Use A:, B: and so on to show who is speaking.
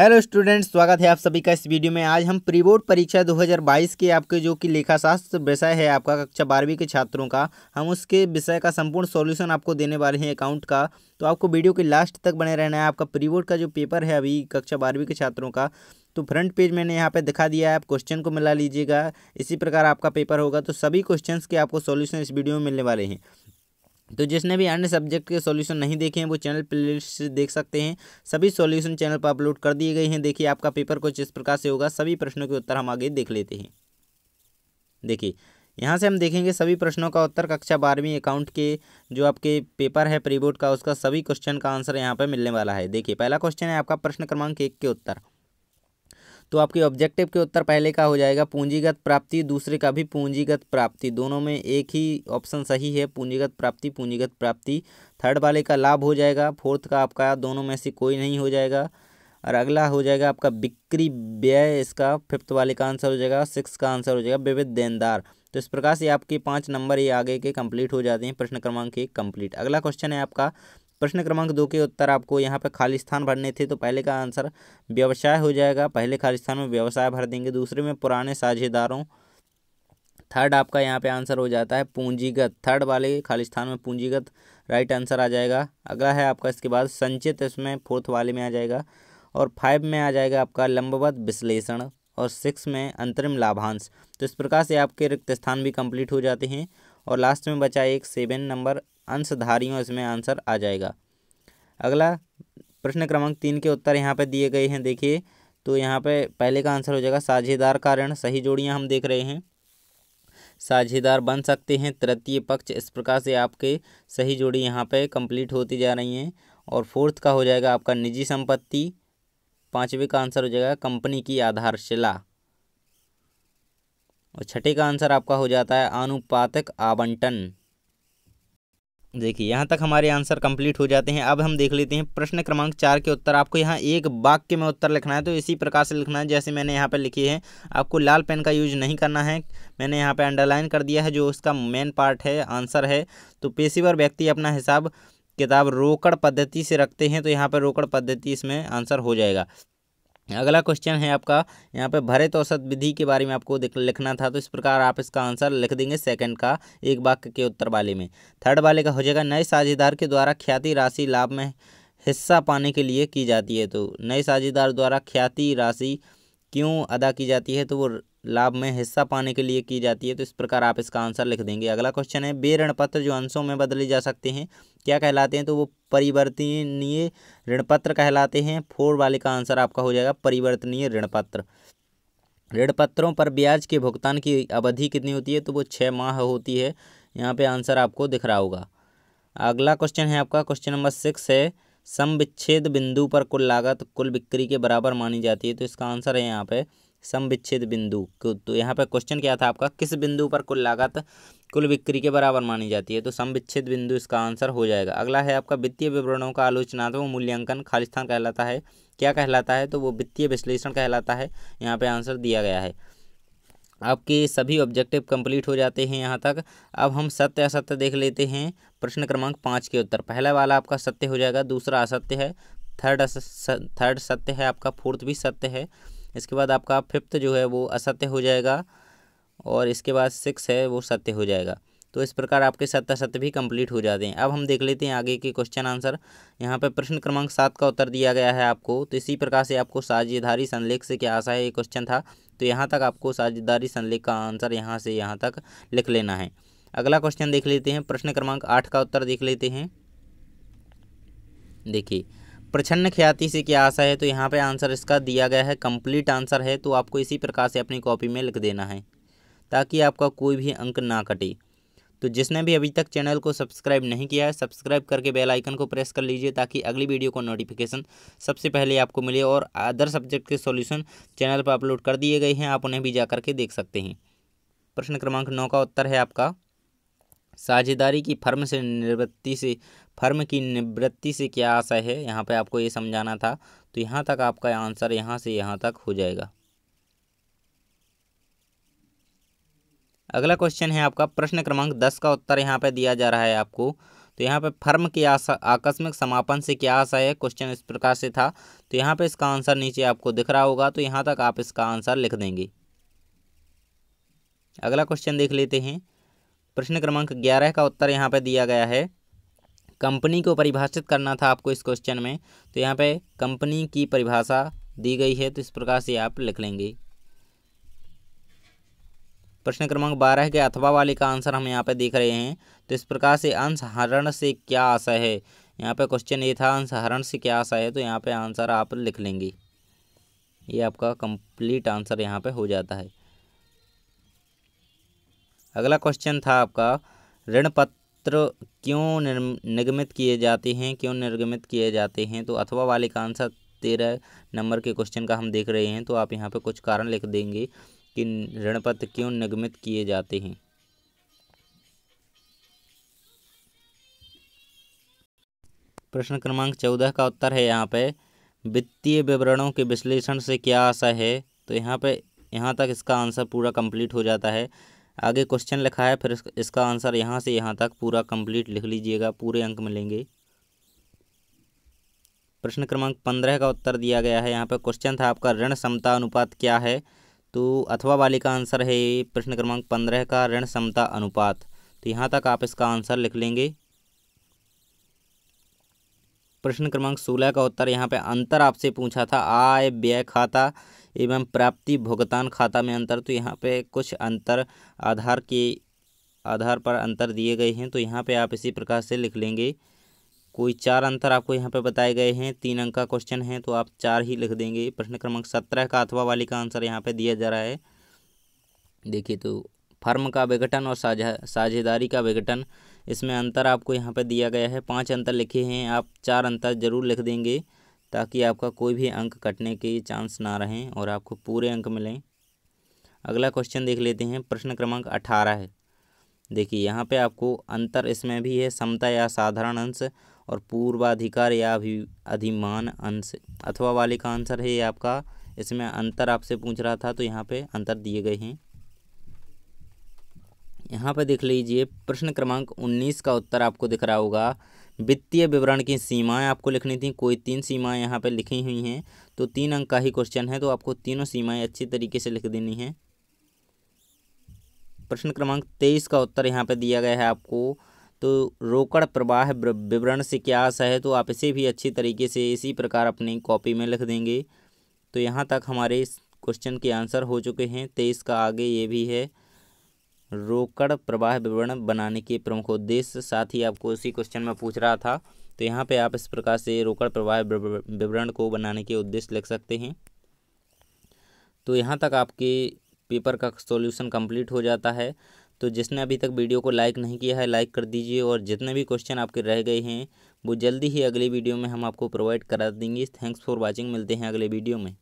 A: hello students स्वागत है आप सभी का इस वीडियो में आज हम प्री बोर्ड परीक्षा 2022 के आपके जो कि लेखाशास्त्र विषय है आपका कक्षा बारहवीं के छात्रों का हम उसके विषय का संपूर्ण सॉल्यूशन आपको देने वाले हैं अकाउंट का तो आपको वीडियो के लास्ट तक बने रहना है आपका प्री बोर्ड का जो पेपर है अभी कक्षा बारहवीं के छात्रों का तो फ्रंट पेज मैंने यहाँ पे दिखा दिया है आप क्वेश्चन को मिला लीजिएगा इसी प्रकार आपका पेपर होगा तो सभी क्वेश्चंस के आपको सॉल्यूशन इस वीडियो में मिलने वाले हैं तो जिसने भी अन्य सब्जेक्ट के सॉल्यूशन नहीं देखे हैं वो चैनल प्लेलिस्ट देख सकते हैं सभी सॉल्यूशन चैनल पर अपलोड कर दिए गए हैं देखिए आपका पेपर कुछ इस प्रकार से होगा सभी प्रश्नों के उत्तर हम आगे देख लेते हैं देखिए यहाँ से हम देखेंगे सभी प्रश्नों का उत्तर कक्षा बारहवीं अकाउंट के जो आपके पेपर है प्रीबोर्ड का उसका सभी क्वेश्चन का आंसर यहाँ पर मिलने वाला है देखिए पहला क्वेश्चन है आपका प्रश्न क्रमांक एक के उत्तर तो आपके ऑब्जेक्टिव के उत्तर पहले का हो जाएगा पूंजीगत प्राप्ति दूसरे का भी पूंजीगत प्राप्ति दोनों में एक ही ऑप्शन सही है पूंजीगत प्राप्ति पूंजीगत प्राप्ति थर्ड वाले का लाभ हो जाएगा फोर्थ का आपका दोनों में से कोई नहीं हो जाएगा और अगला हो जाएगा आपका बिक्री व्यय इसका फिफ्थ वाले का आंसर हो जाएगा सिक्स का आंसर हो जाएगा विविध देनदार तो इस प्रकार से आपके पाँच नंबर ये आगे के कंप्लीट हो जाते हैं प्रश्न क्रमांक एक कंप्लीट अगला क्वेश्चन है आपका प्रश्न क्रमांक दो के उत्तर आपको यहाँ पर खाली स्थान भरने थे तो पहले का आंसर व्यवसाय हो जाएगा पहले खाली स्थान में व्यवसाय भर देंगे दूसरे में पुराने साझेदारों थर्ड आपका यहाँ पे आंसर हो जाता है पूंजीगत थर्ड वाले खाली स्थान में पूंजीगत राइट आंसर आ जाएगा अगला है आपका इसके बाद संचित इसमें फोर्थ वाले में आ जाएगा और फाइव में आ जाएगा आपका लंबवत विश्लेषण और सिक्स में अंतरिम लाभांश तो इस प्रकार से आपके रिक्त स्थान भी कंप्लीट हो जाते हैं और लास्ट में बचा एक सेवन नंबर अंशधारियों इसमें आंसर आ जाएगा अगला प्रश्न क्रमांक तीन के उत्तर यहाँ पर दिए गए हैं देखिए तो यहाँ पे पहले का आंसर हो जाएगा साझेदार कारण सही जोड़ियाँ हम देख रहे हैं साझेदार बन सकते हैं तृतीय पक्ष इस प्रकार से आपके सही जोड़ी यहाँ पे कंप्लीट होती जा रही हैं और फोर्थ का हो जाएगा आपका निजी संपत्ति पांचवे का आंसर हो जाएगा कंपनी की आधारशिला और छठे का आंसर आपका हो जाता है आनुपातिक आवंटन देखिए यहाँ तक हमारे आंसर कंप्लीट हो जाते हैं अब हम देख लेते हैं प्रश्न क्रमांक चार के उत्तर आपको यहाँ एक वाक्य में उत्तर लिखना है तो इसी प्रकार से लिखना है जैसे मैंने यहाँ पर लिखी है आपको लाल पेन का यूज नहीं करना है मैंने यहाँ पर अंडरलाइन कर दिया है जो उसका मेन पार्ट है आंसर है तो पेशेवर व्यक्ति अपना हिसाब किताब रोकड़ पद्धति से रखते हैं तो यहाँ पर रोकड़ पद्धति इसमें आंसर हो जाएगा अगला क्वेश्चन है आपका यहाँ पे भरित तो औसत विधि के बारे में आपको लिखना था तो इस प्रकार आप इसका आंसर लिख देंगे सेकंड का एक वाक्य के उत्तर वाले में थर्ड वाले का हो जाएगा नए साझेदार के द्वारा ख्याति राशि लाभ में हिस्सा पाने के लिए की जाती है तो नए साझेदार द्वारा ख्याति राशि क्यों अदा की जाती है तो वो लाभ में हिस्सा पाने के लिए की जाती है तो इस प्रकार आप इसका आंसर लिख देंगे अगला क्वेश्चन है बे ऋणपत्र जो अंशों में बदले जा सकते हैं क्या कहलाते हैं तो वो परिवर्तनीय ऋणपत्र कहलाते हैं फोर वाले का आंसर आपका हो जाएगा परिवर्तनीय ऋणपत्र पत्रों पर ब्याज के भुगतान की अवधि कितनी होती है तो वो छः माह होती है यहाँ पर आंसर आपको दिख रहा होगा अगला क्वेश्चन है आपका क्वेश्चन नंबर सिक्स है समविच्छेद बिंदु पर कुल लागत कुल बिक्री के बराबर मानी जाती है तो इसका आंसर है यहाँ पे समविच्छेद बिंदु तो यहाँ पे क्वेश्चन क्या था आपका किस बिंदु पर कुल लागत कुल बिक्री के बराबर मानी जाती है तो समविच्छेद बिंदु इसका आंसर हो जाएगा अगला है आपका वित्तीय विवरणों का आलोचनात्मक मूल्यांकन खालिस्तान कहलाता है क्या कहलाता है तो वो वित्तीय विश्लेषण कहलाता है यहाँ पर आंसर दिया गया है आपके सभी ऑब्जेक्टिव कंप्लीट हो जाते हैं यहाँ तक अब हम सत्य असत्य देख लेते हैं प्रश्न क्रमांक पाँच के उत्तर पहला वाला आपका सत्य हो जाएगा दूसरा असत्य है थर्ड थर्ड सत्य है आपका फोर्थ भी सत्य है इसके बाद आपका फिफ्थ जो है वो असत्य हो जाएगा और इसके बाद सिक्स है वो सत्य हो जाएगा तो इस प्रकार आपके सत्य सत्य भी कंप्लीट हो जाते हैं अब हम देख लेते हैं आगे के क्वेश्चन आंसर यहाँ पर प्रश्न क्रमांक सात का उत्तर दिया गया है आपको तो इसी प्रकार से आपको साझेदारी संलेख से क्या आशा है ये क्वेश्चन था तो यहाँ तक आपको साझेदारी संलेख का आंसर यहाँ से यहाँ तक लिख लेना है अगला क्वेश्चन देख लेते हैं प्रश्न क्रमांक आठ का उत्तर देख लेते हैं देखिए प्रछन्न ख्याति से क्या आशा है तो यहाँ पे आंसर इसका दिया गया है कंप्लीट आंसर है तो आपको इसी प्रकार से अपनी कॉपी में लिख देना है ताकि आपका कोई भी अंक ना कटे तो जिसने भी अभी तक चैनल को सब्सक्राइब नहीं किया है सब्सक्राइब करके बेल आइकन को प्रेस कर लीजिए ताकि अगली वीडियो को नोटिफिकेशन सबसे पहले आपको मिले और अदर सब्जेक्ट के सॉल्यूशन चैनल पर अपलोड कर दिए गए हैं आप उन्हें भी जा करके देख सकते हैं प्रश्न क्रमांक नौ का उत्तर है आपका साझेदारी की फर्म से निवृत्ति से फर्म की निवृत्ति से क्या आशा है यहाँ पर आपको ये समझाना था तो यहाँ तक आपका आंसर यहाँ से यहाँ तक हो जाएगा अगला क्वेश्चन है आपका प्रश्न क्रमांक दस का उत्तर यहाँ पे दिया जा रहा है आपको तो यहाँ पे फर्म के आकस्मिक समापन से क्या आशा है क्वेश्चन इस प्रकार से था तो यहाँ पे इसका आंसर नीचे आपको दिख रहा होगा तो यहाँ तक आप इसका आंसर लिख देंगे अगला क्वेश्चन देख लेते हैं प्रश्न क्रमांक ग्यारह का उत्तर यहाँ पे दिया गया है कंपनी को परिभाषित करना था आपको इस क्वेश्चन में तो यहाँ पे कंपनी की परिभाषा दी गई है तो इस प्रकार से आप लिख लेंगे प्रश्न क्रमांक बारह के अथवा वाले का आंसर हम यहाँ पे देख रहे हैं तो इस प्रकार से अंश हरण से क्या आशा है यहाँ पे क्वेश्चन ये था अंश हरण से क्या आशा है तो यहाँ पे आंसर आप लिख लेंगे ये आपका कंप्लीट आंसर यहाँ पे हो जाता है अगला क्वेश्चन था आपका ऋण पत्र क्यों निगमित किए जाते हैं क्यों निर्गमित किए जाते हैं तो अथवा वाले का आंसर तेरह नंबर के क्वेश्चन का हम देख रहे हैं तो आप यहाँ पे कुछ कारण लिख देंगे कि ऋणपत्र क्यों निगमित किए जाते हैं प्रश्न क्रमांक चौदह का उत्तर है यहाँ पे वित्तीय विवरणों के विश्लेषण से क्या आशा है तो यहाँ पे यहाँ तक इसका आंसर पूरा कंप्लीट हो जाता है आगे क्वेश्चन लिखा है फिर इसका आंसर यहाँ से यहाँ तक पूरा कंप्लीट लिख लीजिएगा पूरे अंक मिलेंगे प्रश्न क्रमांक पंद्रह का उत्तर दिया गया है यहाँ पर क्वेश्चन था आपका ऋण समता अनुपात क्या है तो अथवा वाले का आंसर है प्रश्न क्रमांक पंद्रह का ऋण समता अनुपात तो यहाँ तक आप इसका आंसर लिख लेंगे प्रश्न क्रमांक सोलह का उत्तर यहाँ पे अंतर आपसे पूछा था आय व्यय खाता एवं प्राप्ति भुगतान खाता में अंतर तो यहाँ पे कुछ अंतर आधार के आधार पर अंतर दिए गए हैं तो यहाँ पे आप इसी प्रकार से लिख लेंगे कोई चार अंतर आपको यहाँ पे बताए गए हैं तीन अंक का क्वेश्चन है तो आप चार ही लिख देंगे प्रश्न क्रमांक सत्रह का अथवा वाली का आंसर यहाँ पे दिया जा रहा है देखिए तो फर्म का विघटन और साझा साझेदारी का विघटन इसमें अंतर आपको यहाँ पे दिया गया है पांच अंतर लिखे हैं आप चार अंतर जरूर लिख देंगे ताकि आपका कोई भी अंक कटने के चांस ना रहें और आपको पूरे अंक मिलें अगला क्वेश्चन देख लेते हैं प्रश्न क्रमांक अठारह है देखिए यहाँ पे आपको अंतर इसमें भी है समता या साधारण अंश और पूर्वाधिकार या अभि अधिमान अंश अथवा वाले का आंसर है ये आपका इसमें अंतर आपसे पूछ रहा था तो यहाँ पे अंतर दिए गए हैं यहाँ पे देख लीजिए प्रश्न क्रमांक 19 का उत्तर आपको दिख रहा होगा वित्तीय विवरण की सीमाएं आपको लिखनी थी कोई तीन सीमाएं यहाँ पे लिखी हुई हैं तो तीन अंक का ही क्वेश्चन है तो आपको तीनों सीमाएं अच्छी तरीके से लिख देनी है प्रश्न क्रमांक तेईस का उत्तर यहाँ पे दिया गया है आपको तो रोकड़ प्रवाह विवरण से क्या आशा है तो आप इसे भी अच्छी तरीके से इसी प्रकार अपनी कॉपी में लिख देंगे तो यहाँ तक हमारे क्वेश्चन के आंसर हो चुके हैं तेईस का आगे ये भी है रोकड़ प्रवाह विवरण बनाने के प्रमुख उद्देश्य साथ ही आपको इसी क्वेश्चन में पूछ रहा था तो यहाँ पे आप इस प्रकार से रोकड़ प्रवाह विवरण को बनाने के उद्देश्य लिख सकते हैं तो यहाँ तक आपके पेपर का सॉल्यूशन कंप्लीट हो जाता है तो जिसने अभी तक वीडियो को लाइक नहीं किया है लाइक कर दीजिए और जितने भी क्वेश्चन आपके रह गए हैं वो जल्दी ही अगली वीडियो में हम आपको प्रोवाइड करा देंगे थैंक्स फॉर वॉचिंग मिलते हैं अगले वीडियो में